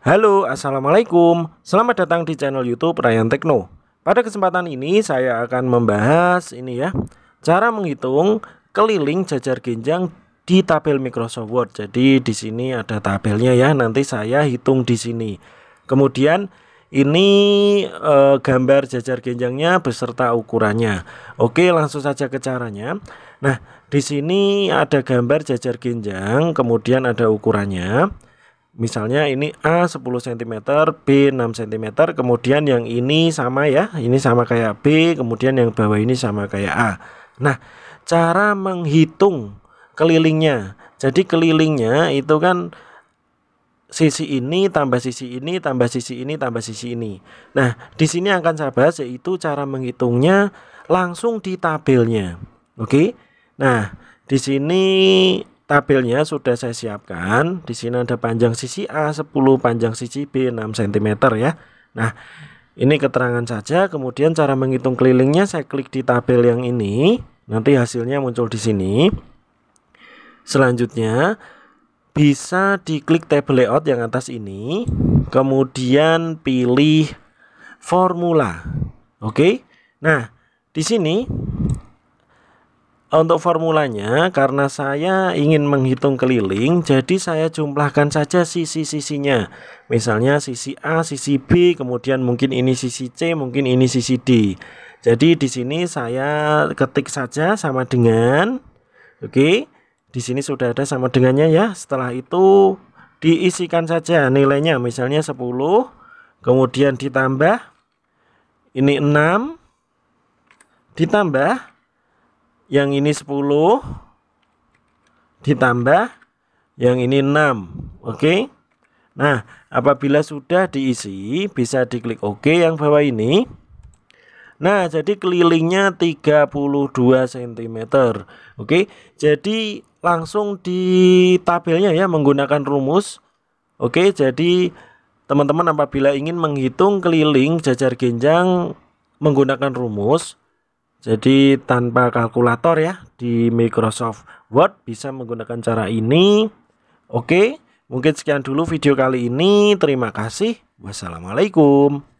Halo, Assalamualaikum. Selamat datang di channel YouTube Ryan Tekno. Pada kesempatan ini saya akan membahas ini ya, cara menghitung keliling jajar genjang di tabel Microsoft Word. Jadi di sini ada tabelnya ya, nanti saya hitung di sini. Kemudian ini e, gambar jajar genjangnya beserta ukurannya. Oke, langsung saja ke caranya. Nah, di sini ada gambar jajar genjang, kemudian ada ukurannya misalnya ini A 10 cm, B 6 cm, kemudian yang ini sama ya, ini sama kayak B, kemudian yang bawah ini sama kayak A. Nah, cara menghitung kelilingnya. Jadi kelilingnya itu kan sisi ini tambah sisi ini tambah sisi ini tambah sisi ini. Nah, di sini akan saya bahas yaitu cara menghitungnya langsung di tabelnya. Oke. Nah, di sini Tabelnya sudah saya siapkan. Di sini ada panjang sisi A 10, panjang sisi B 6 cm ya. Nah, ini keterangan saja. Kemudian cara menghitung kelilingnya saya klik di tabel yang ini. Nanti hasilnya muncul di sini. Selanjutnya bisa diklik tabel layout yang atas ini. Kemudian pilih formula. Oke. Nah, di sini untuk formulanya, karena saya ingin menghitung keliling, jadi saya jumlahkan saja sisi-sisinya. Misalnya sisi A, sisi B, kemudian mungkin ini sisi C, mungkin ini sisi D. Jadi di sini saya ketik saja sama dengan, oke, okay, di sini sudah ada sama dengannya ya. Setelah itu diisikan saja nilainya, misalnya 10, kemudian ditambah, ini 6, ditambah yang ini 10 ditambah yang ini 6 oke okay? nah apabila sudah diisi bisa diklik oke OK yang bawah ini nah jadi kelilingnya 32 cm oke okay? jadi langsung di tabelnya ya menggunakan rumus oke okay? jadi teman-teman apabila ingin menghitung keliling jajar genjang menggunakan rumus jadi tanpa kalkulator ya di Microsoft Word bisa menggunakan cara ini. Oke, mungkin sekian dulu video kali ini. Terima kasih. Wassalamualaikum.